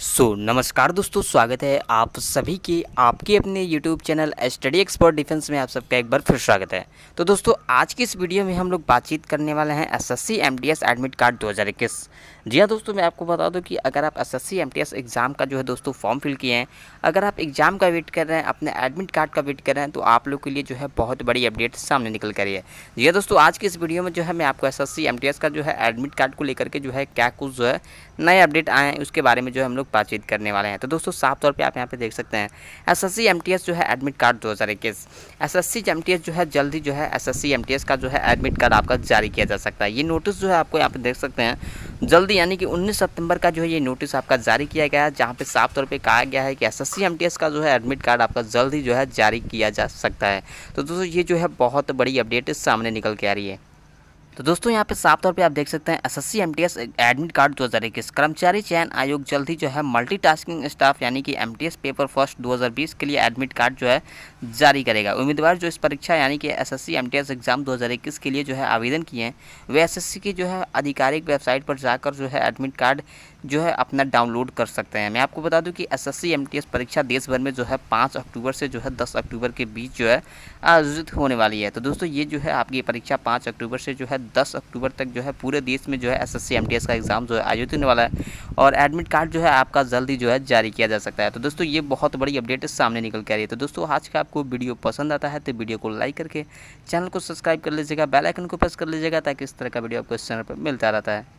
सो so, नमस्कार दोस्तों स्वागत है आप सभी की आपके अपने YouTube channel Study Expert Defence में आप सबका एक बार फिर स्वागत है तो दोस्तों आज की इस वीडियो में हम लोग बातचीत करने वाले हैं एसएससी एमडीएस एडमिट कार्ड 2021 जी हाँ दोस्तों मैं आपको बता दूं कि अगर आप एस एस एग्ज़ाम का जो है दोस्तों फॉर्म फिल किए हैं अगर आप एग्ज़ाम का वेट कर रहे हैं अपने एडमिट कार्ड का वेट कर रहे हैं तो आप लोग के लिए जो है बहुत बड़ी अपडेट सामने निकल कर रही है जी हाँ दोस्तों आज की इस वीडियो में जो है मैं आपको एस एस का जो है एडमिट कार्ड को लेकर के जो है क्या कुछ जो है नए अपडेट आए हैं उसके बारे में जो है हम लोग बातचीत करने वाले हैं तो दोस्तों साफ तौर पर आप यहाँ पर देख सकते हैं एस एस जो है एडमिट कार्ड दो हज़ार इक्कीस एस एस जो है जल्दी जो है एस एस का जो है एडमिट कार्ड आपका जारी किया जा सकता है ये नोटिस जो है आपको यहाँ पर देख सकते हैं जल्दी यानी कि 19 सितंबर का जो है ये नोटिस आपका जारी किया गया है जहाँ पे साफ तौर पे कहा गया है कि एस एस का जो है एडमिट कार्ड आपका जल्द ही जो है जारी किया जा सकता है तो दोस्तों ये जो है बहुत बड़ी अपडेट सामने निकल के आ रही है तो दोस्तों यहाँ पे साफ तौर पे आप देख सकते हैं एसएससी एमटीएस एडमिट कार्ड 2021 कर्मचारी चयन आयोग जल्द ही जो है मल्टीटास्किंग स्टाफ यानी कि एमटीएस पेपर फर्स्ट 2020 के लिए एडमिट कार्ड जो है जारी करेगा उम्मीदवार जो इस परीक्षा यानी कि एसएससी एमटीएस एग्ज़ाम 2021 के लिए जो है आवेदन किए हैं वे एस की जो है आधिकारिक वेबसाइट पर जाकर जो है एडमिट कार्ड जो है अपना डाउनलोड कर सकते हैं मैं आपको बता दूं कि एसएससी एमटीएस परीक्षा देश भर में जो है पाँच अक्टूबर से जो है दस अक्टूबर के बीच जो है आयोजित होने वाली है तो दोस्तों ये जो है आपकी परीक्षा पाँच अक्टूबर से जो है दस अक्टूबर तक जो है पूरे देश में जो है एस एस का एग्ज़ाम जो है आयोजित होने वाला है और एडमिट कार्ड जो है आपका जल्दी जो है जारी किया जा सकता है तो दोस्तों ये बहुत बड़ी अपडेट सामने निकल के आ रही है तो दोस्तों आज का आपको वीडियो पसंद आता है तो वीडियो को लाइक करके चैनल को सब्सक्राइब कर लीजिएगा बेलाइकन को प्रेस कर लीजिएगा ताकि इस तरह का वीडियो आपको इस चैनल पर मिलता रहता है